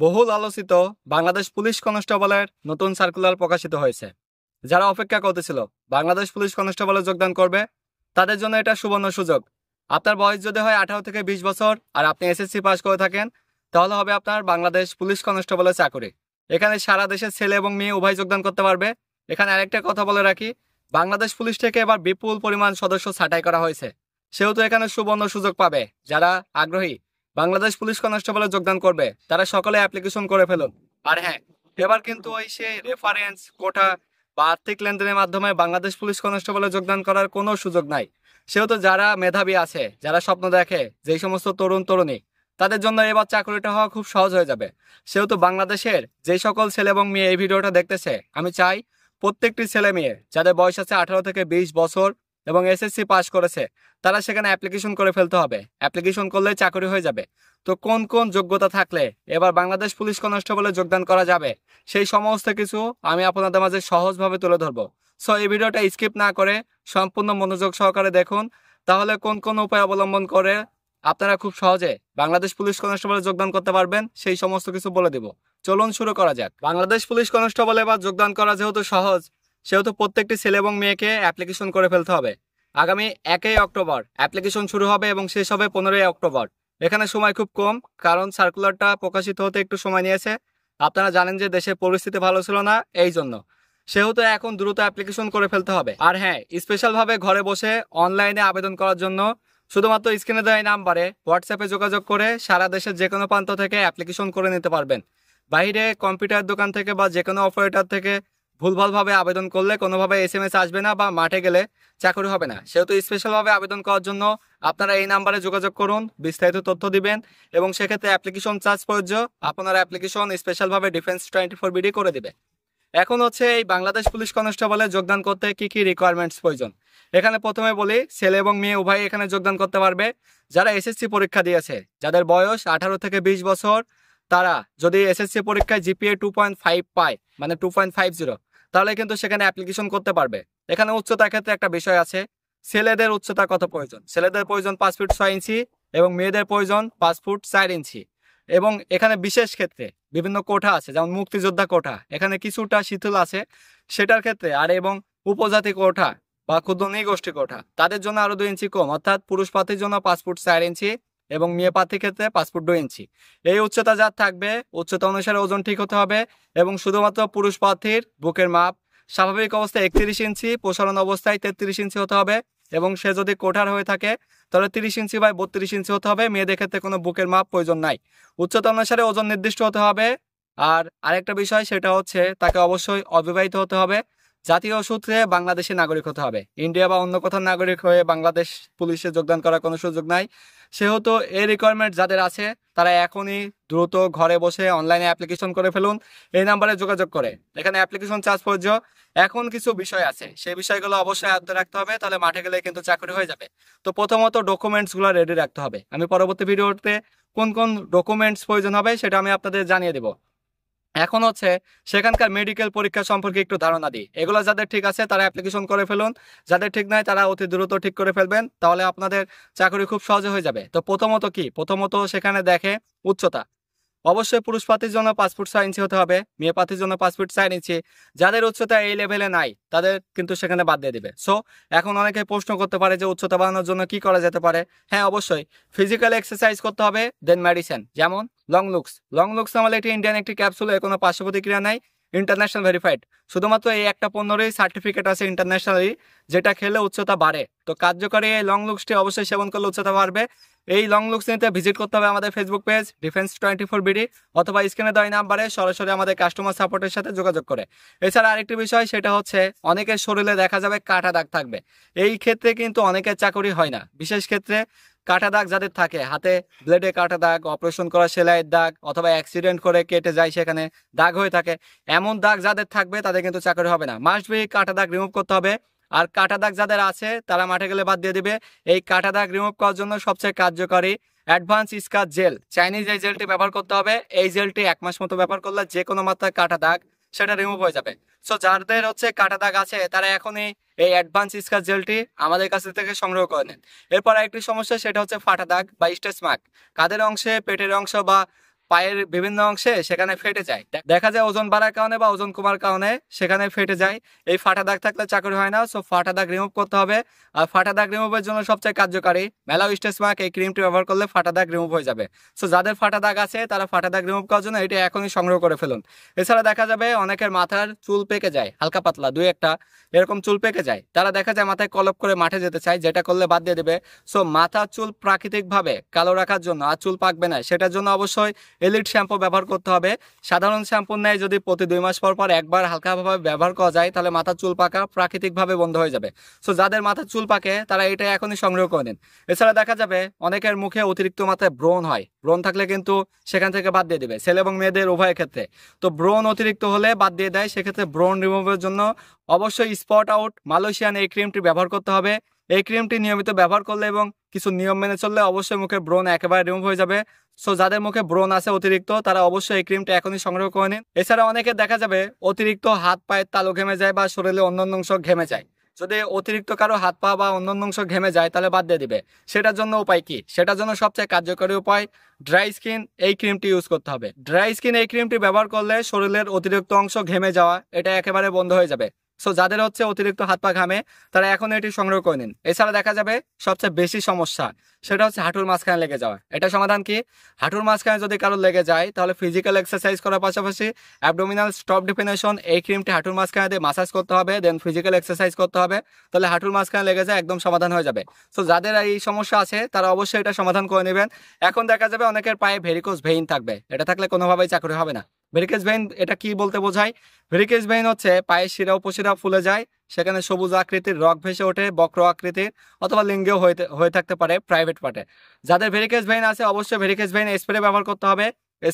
বহুল আলোচিত বাংলাদেশ পুলিশ কনস্টেবলের নতুন সার্কুলার প্রকাশিত হয়েছে যারা অপেক্ষা করতেছিল বাংলাদেশ পুলিশ কনস্টেবলে যোগদান করবে তাদের জন্য এটা সুবর্ণ সুযোগ আপনার বয়স যদি হয় আঠারো থেকে বিশ বছর আর আপনি এসএসসি পাস করে থাকেন তাহলে হবে আপনার বাংলাদেশ পুলিশ কনস্টেবলের চাকরি এখানে সারা দেশের ছেলে এবং মেয়ে উভয় যোগদান করতে পারবে এখানে আরেকটা কথা বলে রাখি বাংলাদেশ পুলিশ থেকে এবার বিপুল পরিমাণ সদস্য ছাঁটাই করা হয়েছে সেহেতু এখানে সুবর্ণ সুযোগ পাবে যারা আগ্রহী বাংলাদেশ পুলিশ কনস্টেবলে যোগদান করবে তারা সকলে অ্যাপ্লিকেশন করে ফেলুন আর হ্যাঁ এবার কিন্তু ওই সে রেফারেন্স কোটা বা আর্থিক লেনদেনের মাধ্যমে বাংলাদেশ পুলিশ কনস্টেবলে যোগদান করার কোনো সুযোগ নাই সেহেতু যারা মেধাবী আছে যারা স্বপ্ন দেখে যেই সমস্ত তরুণ তরুণী তাদের জন্য এবার চাকরিটা হওয়া খুব সহজ হয়ে যাবে সেহেতু বাংলাদেশের যে সকল ছেলে এবং মেয়ে এই ভিডিওটা দেখতেছে আমি চাই প্রত্যেকটি ছেলে মেয়ে যাদের বয়স আছে আঠারো থেকে বিশ বছর এবং এসএসসি পাস করেছে তারা সেখানে অ্যাপ্লিকেশন করে ফেলতে হবে অ্যাপ্লিকেশন করলে চাকরি হয়ে যাবে তো কোন কোন যোগ্যতা থাকলে এবার বাংলাদেশ পুলিশ কনস্টেবলে যোগদান করা যাবে সেই সমস্ত কিছু আমি আপনাদের মাঝে সহজভাবে তুলে ধরবো সো এই ভিডিওটা স্কিপ না করে সম্পূর্ণ মনোযোগ সহকারে দেখুন তাহলে কোন কোন উপায় অবলম্বন করে আপনারা খুব সহজে বাংলাদেশ পুলিশ কনস্টেবলে যোগদান করতে পারবেন সেই সমস্ত কিছু বলে দেব চলুন শুরু করা যাক বাংলাদেশ পুলিশ কনস্টেবলে এবার যোগদান করা যেহেতু সহজ সেহেতু প্রত্যেকটি ছেলে এবং মেয়েকে অ্যাপ্লিকেশন করে ফেলতে হবে আগামী একই অক্টোবর অ্যাপ্লিকেশন শুরু হবে এবং শেষ হবে পনেরোই অক্টোবর এখানে সময় খুব কম কারণ সার্কুলারটা প্রকাশিত হতে একটু সময় নিয়েছে আপনারা জানেন যে দেশের পরিস্থিতি ভালো ছিল না এই জন্য সেহেতু এখন দ্রুত অ্যাপ্লিকেশন করে ফেলতে হবে আর হ্যাঁ স্পেশালভাবে ঘরে বসে অনলাইনে আবেদন করার জন্য শুধুমাত্র স্ক্রিনে দেওয়া নাম্বারে হোয়াটসঅ্যাপে যোগাযোগ করে সারা দেশের যে কোনো প্রান্ত থেকে অ্যাপ্লিকেশন করে নিতে পারবেন বাইরে কম্পিউটার দোকান থেকে বা যে কোনো অপারেটার থেকে ভুলভালভাবে আবেদন করলে কোনোভাবে এস এম এস আসবে না বা মাঠে গেলে চাকরি হবে না সেহেতু স্পেশালভাবে আবেদন করার জন্য আপনারা এই নাম্বারে যোগাযোগ করুন বিস্তারিত তথ্য দিবেন এবং সেক্ষেত্রে অ্যাপ্লিকেশন চার্জ প্রযোজ্য আপনার অ্যাপ্লিকেশন স্পেশালভাবে ডিফেন্স টোয়েন্টি ফোর বিডি করে দেবে এখন হচ্ছে এই বাংলাদেশ পুলিশ কনস্টেবলে যোগদান করতে কি কি রিকোয়ারমেন্টস প্রয়োজন এখানে প্রথমে বলি ছেলে এবং মেয়ে উভয় এখানে যোগদান করতে পারবে যারা এসএসসি পরীক্ষা দিয়েছে যাদের বয়স আঠারো থেকে ২০ বছর তারা যদি এসএসসি পরীক্ষায় জিপিএ টু পয়েন্ট ফাইভ পায় মানে টু পয়েন্ট ফাইভ জিরো তাহলে কিন্তু সেখানে অ্যাপ্লিকেশন করতে পারবে এখানে উচ্চতার ক্ষেত্রে একটা বিষয় আছে ছেলেদের উচ্চতা কত প্রয়োজন ছেলেদের প্রয়োজন পাঁচ ফুট ছয় ইঞ্চি এবং মেয়েদের প্রয়োজন পাঁচ ফুট চার ইঞ্চি এবং এখানে বিশেষ ক্ষেত্রে বিভিন্ন কোঠা আছে যেমন মুক্তিযোদ্ধা কোঠা এখানে কিছুটা শীতল আছে সেটার ক্ষেত্রে আর এবং উপজাতি কোঠা বা ক্ষুদ্র নিগোষ্ঠী কোঠা তাদের জন্য আরো দুই ইঞ্চি কম অর্থাৎ পুরুষ পাতির জন্য পাঁচ ফুট চার ইঞ্চি এবং মেয়ে প্রার্থীর ক্ষেত্রে পাঁচ ফুট দু ইঞ্চি এই উচ্চতা যার থাকবে উচ্চতা অনুসারে ওজন ঠিক হতে হবে এবং শুধুমাত্র পুরুষ প্রার্থীর বুকের মাপ স্বাভাবিক অবস্থায় একত্রিশ ইঞ্চি প্রসারণ অবস্থায় তেত্রিশ ইঞ্চি হতে হবে এবং সে যদি কোঠার হয়ে থাকে তাহলে তিরিশ ইঞ্চি বা বত্রিশ ইঞ্চি হতে হবে মেয়েদের ক্ষেত্রে কোনো বুকের মাপ প্রয়োজন নাই উচ্চতা অনুসারে ওজন নির্দিষ্ট হতে হবে আর আরেকটা বিষয় সেটা হচ্ছে তাকে অবশ্যই অবিবাহিত হতে হবে জাতীয় সূত্রে বাংলাদেশের নাগরিক হতে হবে ইন্ডিয়া বা অন্য কোথাও নাগরিক হয়ে বাংলাদেশ পুলিশে যোগদান করার কোনো সুযোগ নাই সেহেতু এই রিকোয়ারমেন্ট যাদের আছে তারা এখনই দ্রুত ঘরে বসে অনলাইনে অ্যাপ্লিকেশন করে ফেলুন এই নাম্বারে যোগাযোগ করে এখানে অ্যাপ্লিকেশন চার্জ পর্য এখন কিছু বিষয় আছে সেই বিষয়গুলো অবশ্যই আয়ত্তে রাখতে হবে তাহলে মাঠে গেলে কিন্তু চাকরি হয়ে যাবে তো প্রথমত ডকুমেন্টসগুলো রেডি রাখতে হবে আমি পরবর্তী ভিডিওতে কোন কোন ডকুমেন্টস প্রয়োজন হবে সেটা আমি আপনাদের জানিয়ে দেবো এখন হচ্ছে সেখানকার মেডিকেল পরীক্ষা সম্পর্কে একটু ধারণা দিই এগুলো যাদের ঠিক আছে তারা অ্যাপ্লিকেশন করে ফেলুন যাদের ঠিক নাই তারা অতি দ্রুত ঠিক করে ফেলবেন তাহলে আপনাদের চাকরি খুব সহজে হয়ে যাবে তো প্রথমত কি প্রথমত সেখানে দেখে উচ্চতা অবশ্যই পুরুষ পাতির জন্য পাসপোর্ট সাইজ ইঞ্চি হতে হবে মেয়ে পাতির জন্য পাসপোর্ট সাইজ ইঞ্চি যাদের উচ্চতা এই লেভেলে নাই তাদের কিন্তু সেখানে বাদ দিয়ে দেবে সো এখন অনেকে প্রশ্ন করতে পারে যে উচ্চতা বাড়ানোর জন্য কি করা যেতে পারে হ্যাঁ অবশ্যই ফিজিক্যাল এক্সারসাইজ করতে হবে দেন মেডিসিন যেমন লং লুকস লং লুকস আমাদের একটি ইন্ডিয়ান একটি ক্যাপসুল কোনো পার্শ্ব প্রতিক্রিয়া নাই ইন্টারন্যাশনাল ভেরিফাইড শুধুমাত্র এই একটা পণ্যরই সার্টিফিকেট আছে ইন্টারন্যাশনালি যেটা খেলে উচ্চতা বাড়ে তো কার্যকরী এই লং লুকসটি অবশ্যই সেবন করলে উচ্চতা বাড়বে এই লং লুকস নিতে ভিজিট করতে হবে আমাদের Facebook page defence twenty four BD অথবা স্ক্রিনে দেওয়া নাম্বারে সরাসরি আমাদের কাস্টমার সাপোর্টের সাথে যোগাযোগ করে এছাড়া আরেকটি বিষয় সেটা হচ্ছে অনেকের শরীরে দেখা যাবে কাটা দাগ থাকবে এই ক্ষেত্রে কিন্তু অনেকের চাকরি হয় না বিশেষ ক্ষেত্রে কাটা দাগ যাদের থাকে হাতে ব্লেডে কাটা দাগ অপারেশন করা সেলাইয়ের দাগ অথবা অ্যাক্সিডেন্ট করে কেটে যায় সেখানে দাগ হয়ে থাকে এমন দাগ যাদের থাকবে তাদের কিন্তু চাকরি হবে না মাস বি কাটা দাগ রিমুভ করতে হবে আর কাটা দাগ যাদের আছে তারা মাঠে গেলে বাদ দিয়ে দিবে এই কাটা দাগ রিমুভ করার জন্য সবচেয়ে কার্যকরী অ্যাডভান্স স্কার জেল চাইনিজ এই জেলটি ব্যবহার করতে হবে এই জেলটি এক মাস মতো ব্যবহার করলে যে কোনো মাত্রায় কাটা দাগ সেটা রিমুভ হয়ে যাবে সো যাদের হচ্ছে কাটা দাগ আছে তারা এখনই এই অ্যাডভান্স স্কার জেলটি আমাদের কাছ থেকে সংগ্রহ করে নেন এরপর একটি সমস্যা সেটা হচ্ছে ফাটা দাগ বা স্টেজ মার্ক কাদের অংশে পেটের অংশ বা পায়ের বিভিন্ন অংশে সেখানে ফেটে যায় দেখা যায় ওজন বাড়ার কারণে বা ওজন কমার কারণে সেখানে ফেটে যায় এই ফাটা দাগ থাকলে চাকরি হয় না সো ফাটা দাগ রিমুভ করতে হবে আর ফাটা দাগ রিমুভের জন্য সবচেয়ে কার্যকারী মেলাও মার্ক এই ক্রিমটি ব্যবহার করলে ফাটা দাগ রিমুভ হয়ে যাবে সো যাদের ফাটা দাগ আছে তারা ফাটা দাগ রিমুভ করার জন্য এটি এখনই সংগ্রহ করে ফেলুন এছাড়া দেখা যাবে অনেকের মাথার চুল পেকে যায় হালকা পাতলা দুই একটা এরকম চুল পেকে যায় তারা দেখা যায় মাথায় কলপ করে মাঠে যেতে চায় যেটা করলে বাদ দিয়ে দেবে সো মাথার চুল প্রাকৃতিকভাবে কালো রাখার জন্য আর চুল পাকবে না সেটার জন্য অবশ্যই এলিট শ্যাম্পু ব্যবহার করতে হবে সাধারণ শ্যাম্পুর ন্যায় যদি প্রতি দুই মাস পর পর একবার হালকাভাবে ব্যবহার করা যায় তাহলে মাথার চুল পাকা প্রাকৃতিকভাবে বন্ধ হয়ে যাবে সো যাদের মাথার চুল পাকে তারা এটা এখনই সংগ্রহ করে নেন এছাড়া দেখা যাবে অনেকের মুখে অতিরিক্ত মাথায় ব্রণ হয় ব্রণ থাকলে কিন্তু সেখান থেকে বাদ দিয়ে দেবে ছেলে এবং মেয়েদের উভয়ের ক্ষেত্রে তো ব্রণ অতিরিক্ত হলে বাদ দিয়ে দেয় সেক্ষেত্রে ব্রণ রিমুভের জন্য অবশ্যই স্পট আউট মালয়েশিয়ান এই ক্রিমটি ব্যবহার করতে হবে এই ক্রিমটি নিয়মিত ব্যবহার করলে এবং কিছু নিয়ম মেনে চললে অবশ্যই মুখে ব্রণ একেবারে রিমুভ হয়ে যাবে সো যাদের মুখে ব্রণ আছে অতিরিক্ত তারা অবশ্যই এই ক্রিমটা এখনই সংগ্রহ করে নিন এছাড়া অনেকে দেখা যাবে অতিরিক্ত হাত পায়ের তালু ঘেমে যায় বা শরীরে অন্যান্য অংশ ঘেমে যায় যদি অতিরিক্ত কারো হাত পা বা অন্যান্য অংশ ঘেমে যায় তাহলে বাদ দিয়ে দিবে সেটার জন্য উপায় কি সেটার জন্য সবচেয়ে কার্যকরী উপায় ড্রাই স্কিন এই ক্রিমটি ইউজ করতে হবে ড্রাই স্কিন এই ক্রিমটি ব্যবহার করলে শরীরের অতিরিক্ত অংশ ঘেমে যাওয়া এটা একেবারে বন্ধ হয়ে যাবে সো যাদের হচ্ছে অতিরিক্ত হাত পা ঘামে তারা এখন এটি সংগ্রহ করে নিন এছাড়া দেখা যাবে সবচেয়ে বেশি সমস্যা সেটা হচ্ছে হাঁটুর মাঝখানে লেগে যাওয়া এটা সমাধান কি হাঁটুর মাঝখানে যদি কারো লেগে যায় তাহলে ফিজিক্যাল এক্সারসাইজ করার পাশাপাশি অ্যাবডোমিনাল স্টপ ডিফিনেশন এই ক্রিমটি হাঁটুর মাঝখানে দিয়ে মাসাজ করতে হবে দেন ফিজিক্যাল এক্সারসাইজ করতে হবে তাহলে হাঁটুর মাঝখানে লেগে যায় একদম সমাধান হয়ে যাবে সো যাদের এই সমস্যা আছে তারা অবশ্যই এটা সমাধান করে নেবেন এখন দেখা যাবে অনেকের পায়ে ভেরিকোস ভেইন থাকবে এটা থাকলে কোনোভাবেই চাকরি হবে না ভেরিকেজ ভেইন এটা কি বলতে বোঝায় ভেরিকেজ ভেইন হচ্ছে পায়ের শিরা উপশিরা ফুলে যায় সেখানে সবুজ আকৃতির রক ভেসে ওঠে বক্র আকৃতির অথবা লিঙ্গেও হয়ে থাকতে পারে প্রাইভেট পার্টে যাদের ভেরিকেজ ভেইন আছে অবশ্যই ভেরিকেজ ভেইন স্প্রে ব্যবহার করতে হবে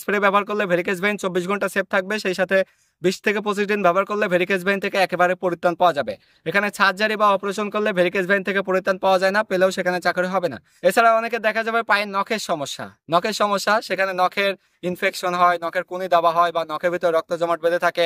স্প্রে ব্যবহার করলে ভেরিকেজ ভেইন চব্বিশ ঘন্টা সেফ থাকবে সেই সাথে বিশ থেকে পঁচিশ দিন ব্যবহার করলে ভেরিকেজ ভ্যান থেকে একেবারে পরিত্রাণ পাওয়া যাবে এখানে সার্জারি বা অপারেশন করলে ভেরিকেজ ভ্যান থেকে পরিত্রাণ পাওয়া যায় না পেলেও সেখানে চাকরি হবে না এছাড়া অনেকে দেখা যাবে পায়ের নখের সমস্যা নখের সমস্যা সেখানে নখের ইনফেকশন হয় নখের কুনি দাবা হয় বা নখের ভিতরে রক্ত জমাট বেঁধে থাকে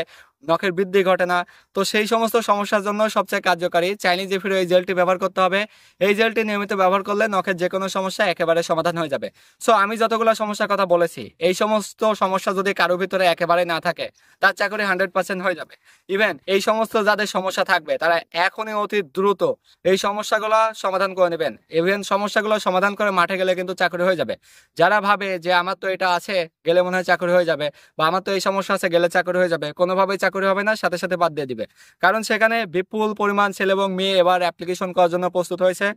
নখের বৃদ্ধি ঘটে না তো সেই সমস্ত সমস্যার জন্য সবচেয়ে কার্যকারী চাইনিজ এফিরো এই জেলটি ব্যবহার করতে হবে এই জেলটি নিয়মিত ব্যবহার করলে নখের যে কোনো সমস্যা একেবারে সমাধান হয়ে যাবে সো আমি যতগুলো সমস্যার কথা বলেছি এই সমস্ত সমস্যা যদি কারো ভিতরে একেবারে না থাকে তার চাকরি হান্ড্রেড পার্সেন্ট হয়ে যাবে ইভেন এই সমস্ত যাদের সমস্যা থাকবে তারা এখনই অতি দ্রুত এই সমস্যাগুলো সমাধান করে নেবেন ইভেন সমস্যাগুলো সমাধান করে মাঠে গেলে কিন্তু চাকরি হয়ে যাবে যারা ভাবে যে আমার তো এটা আছে গেলে মনে হয় চাকরি হয়ে যাবে বা আমার তো এই সমস্যা আছে গেলে চাকরি হয়ে যাবে কোনোভাবেই চাকরি চাকরি হবে না সাথে সাথে বাদ দিয়ে দিবে কারণ সেখানে বিপুল পরিমাণ ছেলে এবং মেয়ে এবার অ্যাপ্লিকেশন করার জন্য প্রস্তুত হয়েছে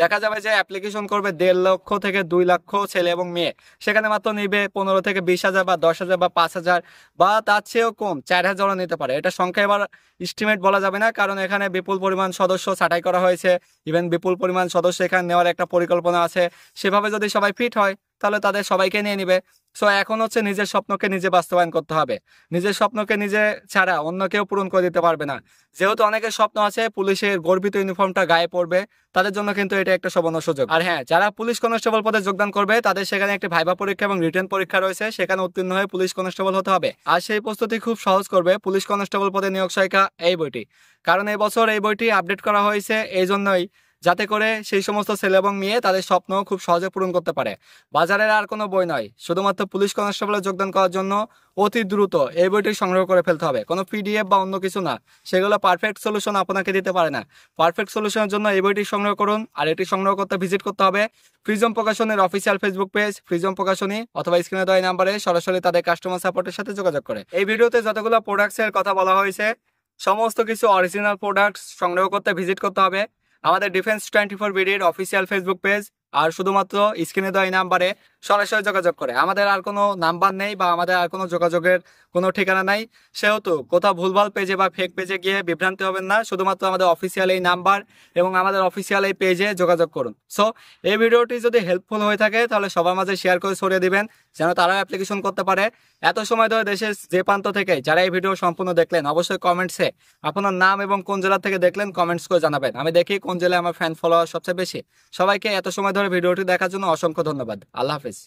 দেখা যাবে যে অ্যাপ্লিকেশন করবে দেড় লক্ষ থেকে দুই লক্ষ ছেলে এবং মেয়ে সেখানে মাত্র নিবে পনেরো থেকে বিশ হাজার বা দশ হাজার বা পাঁচ হাজার বা তার চেয়েও কম চার হাজারও নিতে পারে এটা সংখ্যা এবার ইস্টিমেট বলা যাবে না কারণ এখানে বিপুল পরিমাণ সদস্য ছাঁটাই করা হয়েছে ইভেন বিপুল পরিমাণ সদস্য এখানে নেওয়ার একটা পরিকল্পনা আছে সেভাবে যদি সবাই ফিট হয় তাহলে তাদের সবাইকে নিয়ে নিবে সো এখন হচ্ছে নিজের স্বপ্নকে নিজে বাস্তবায়ন করতে হবে নিজের স্বপ্নকে নিজে ছাড়া অন্য কেউ পূরণ করে দিতে পারবে না যেহেতু অনেকের স্বপ্ন আছে পুলিশের গর্বিত ইউনিফর্মটা গায়ে পড়বে তাদের জন্য কিন্তু এটা একটা সবর্ণ সুযোগ আর হ্যাঁ যারা পুলিশ কনস্টেবল পদে যোগদান করবে তাদের সেখানে একটি ভাইবা পরীক্ষা এবং রিটার্ন পরীক্ষা রয়েছে সেখানে উত্তীর্ণ হয়ে পুলিশ কনস্টেবল হতে হবে আর সেই প্রস্তুতি খুব সহজ করবে পুলিশ কনস্টেবল পদে নিয়োগ সহায়িকা এই বইটি কারণ এই বছর এই বইটি আপডেট করা হয়েছে এই জন্যই যাতে করে সেই সমস্ত ছেলে এবং মেয়ে তাদের স্বপ্ন খুব সহজে পূরণ করতে পারে বাজারের আর কোনো বই নয় শুধুমাত্র পুলিশ কনস্টেবলে যোগদান করার জন্য অতি দ্রুত এই বইটি সংগ্রহ করে ফেলতে হবে কোনো পিডিএফ বা অন্য কিছু না সেগুলো পারফেক্ট সলিউশন আপনাকে দিতে পারে না পারফেক্ট সলিউশনের জন্য এই বইটি সংগ্রহ করুন আর এটি সংগ্রহ করতে ভিজিট করতে হবে ফ্রিজম প্রকাশনের অফিসিয়াল ফেসবুক পেজ ফ্রিজম প্রকাশনী অথবা স্ক্রিনে দেওয়া নাম্বারে সরাসরি তাদের কাস্টমার সাপোর্টের সাথে যোগাযোগ করে এই ভিডিওতে যতগুলো প্রোডাক্টসের কথা বলা হয়েছে সমস্ত কিছু অরিজিনাল প্রোডাক্টস সংগ্রহ করতে ভিজিট করতে হবে আমাদের ডিফেন্স টোয়েন্টি ফোর বিডির অফিসিয়াল ফেসবুক পেজ আর শুধুমাত্র স্ক্রিনে দেওয়া এই নাম্বারে সরাসরি যোগাযোগ করে আমাদের আর কোনো নাম্বার নেই বা আমাদের আর কোনো যোগাযোগের কোনো ঠিকানা নাই সেহেতু কোথাও ভুলভাল পেজে বা ফেক পেজে গিয়ে বিভ্রান্তি হবেন না শুধুমাত্র আমাদের অফিসিয়াল এই নাম্বার এবং আমাদের অফিসিয়াল এই পেজে যোগাযোগ করুন সো এই ভিডিওটি যদি হেল্পফুল হয়ে থাকে তাহলে সবার মাঝে শেয়ার করে ছড়িয়ে দিবেন যেন তারাও অ্যাপ্লিকেশন করতে পারে এত সময় ধরে দেশের যে প্রান্ত থেকে যারা এই ভিডিও সম্পূর্ণ দেখলেন অবশ্যই কমেন্টসে আপনার নাম এবং কোন জেলা থেকে দেখলেন কমেন্টস করে জানাবেন আমি দেখি কোন জেলায় আমার ফ্যান ফলোয়ার সবচেয়ে বেশি সবাইকে এত সময় ধরে ভিডিওটি দেখার জন্য অসংখ্য ধন্যবাদ আল্লাহ হাফেজ